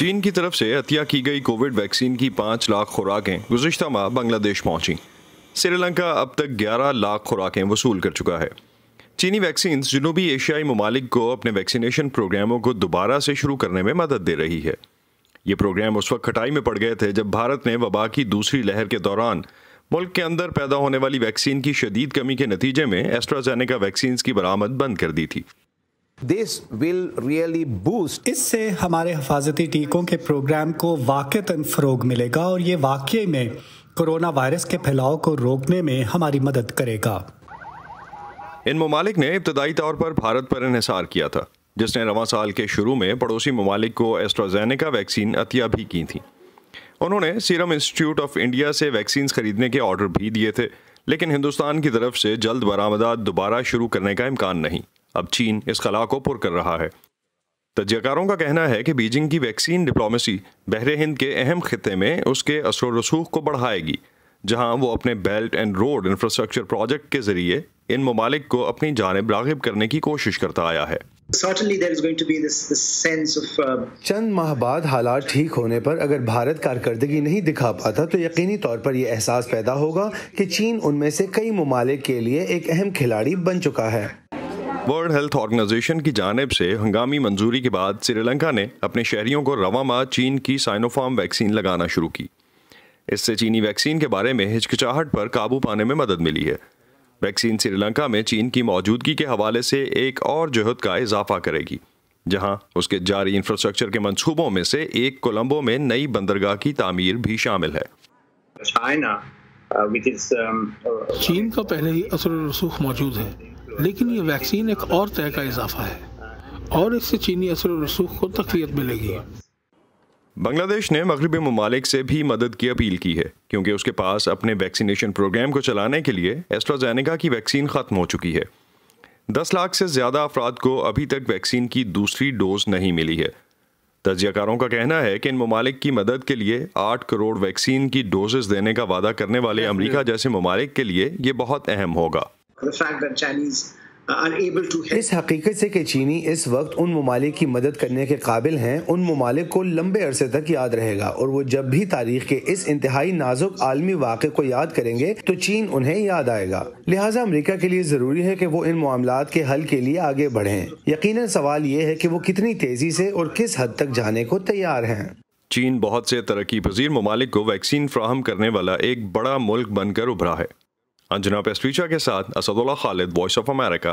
چین کی طرف سے عطیہ کی گئی کووڈ ویکسین کی پانچ لاکھ خوراکیں گزشتہ ماہ بنگلہ دیش پہنچیں سری لنکا اب تک گیارہ لاکھ خوراکیں وصول کر چکا ہے چینی ویکسینز جنوبی ایشیائی ممالک کو اپنے ویکسینیشن پروگراموں کو دوبارہ سے شروع کرنے میں مدد دے رہی ہے یہ پروگرام اس وقت کھٹائی میں پڑ گئے تھے جب بھارت نے وبا کی دوسری لہر کے دوران ملک کے اندر پیدا ہونے والی ویکسین کی شدید کمی کے نتیجے میں ایسٹراسینکا ویکسینز کی برآمد بند کر دی تھی اس سے ہمارے حفاظتی ٹیکوں کے پروگرام کو واقعتاً فروغ ملے گا اور یہ واقعے میں کرونا وائرس کے پھیلاؤ کو روکنے میں ہماری مدد کرے گا ان ممالک نے ابتدائی طور پر بھارت پر انحصار کیا تھا جس نے رواں سال کے شروع میں پڑوسی ممالک کو ایسٹرازینکا ویکسین عطیہ بھی کی تھیں انہوں نے سیرم انسٹیٹیوٹ آف انڈیا سے ویکسینز خریدنے کے آرڈر بھی دیے تھے لیکن ہندوستان کی طرف سے جلد برآمدات دوبارہ شروع کرنے کا امکان نہیں اب چین اس خلا کو پر کر رہا ہے تجیہ کاروں کا کہنا ہے کہ بیجنگ کی ویکسین ڈپلومیسی بحر ہند کے اہم خطے میں اس کے اثر و رسوخ کو بڑھائے گی جہاں وہ اپنے Belt and Road infrastructure project کے ذریعے ان ممالک کو اپنی جانب راغب کرنے کی کوشش کرتا آیا ہے uh, چند ماہ بعد حالات ٹھیک ہونے پر اگر بھارت کارکردگی نہیں دکھا پاتا تو یقینی طور پر یہ احساس پیدا ہوگا کہ چین ان میں سے کئی ممالک کے لیے ایک اہم کھلاڑی بن چکا ہے ورلڈ ہیلتھ آرگنائزیشن کی جانب سے ہنگامی منظوری کے بعد سری لنکا نے اپنے شہریوں کو رواں چین کی فارم ویکسین لگانا شروع کی اس سے چینی ویکسین کے بارے میں ہچکچاہٹ پر قابو پانے میں مدد ملی ہے ویکسین سری لنکا میں چین کی موجودگی کے حوالے سے ایک اور جہد کا اضافہ کرے گی جہاں اس کے جاری انفراسٹرکچر کے منصوبوں میں سے ایک کولمبو میں نئی بندرگاہ کی تعمیر بھی شامل ہے uh, um, uh, چین کا پہلے ہی اثر رسوخ موجود ہے لیکن یہ ویکسین ایک اور طے کا اضافہ ہے اور اس سے چینی اثر و رسوخ کو تقویت ملے گی بنگلہ دیش نے مغربی ممالک سے بھی مدد کی اپیل کی ہے کیونکہ اس کے پاس اپنے ویکسینیشن پروگرام کو چلانے کے لیے ایسٹرا کی ویکسین ختم ہو چکی ہے دس لاکھ سے زیادہ افراد کو ابھی تک ویکسین کی دوسری ڈوز نہیں ملی ہے تجزیہ کاروں کا کہنا ہے کہ ان ممالک کی مدد کے لیے آٹھ کروڑ ویکسین کی ڈوزز دینے کا وعدہ کرنے والے امریکہ جیسے ممالک کے لیے یہ بہت اہم ہوگا Uh, اس حقیقت سے کہ چینی اس وقت ان ممالک کی مدد کرنے کے قابل ہیں ان ممالک کو لمبے عرصے تک یاد رہے گا اور وہ جب بھی تاریخ کے اس انتہائی نازک عالمی واقع کو یاد کریں گے تو چین انہیں یاد آئے گا لہٰذا امریکہ کے لیے ضروری ہے کہ وہ ان معاملات کے حل کے لیے آگے بڑھیں یقیناً سوال یہ ہے کہ وہ کتنی تیزی سے اور کس حد تک جانے کو تیار ہیں چین بہت سے ترقی پذیر ممالک کو ویکسین فراہم کرنے والا ایک بڑا ملک بن کر ابھرا ہے انجنا ہاں پیسٹریچا کے ساتھ Asadullah Khalid Voice of America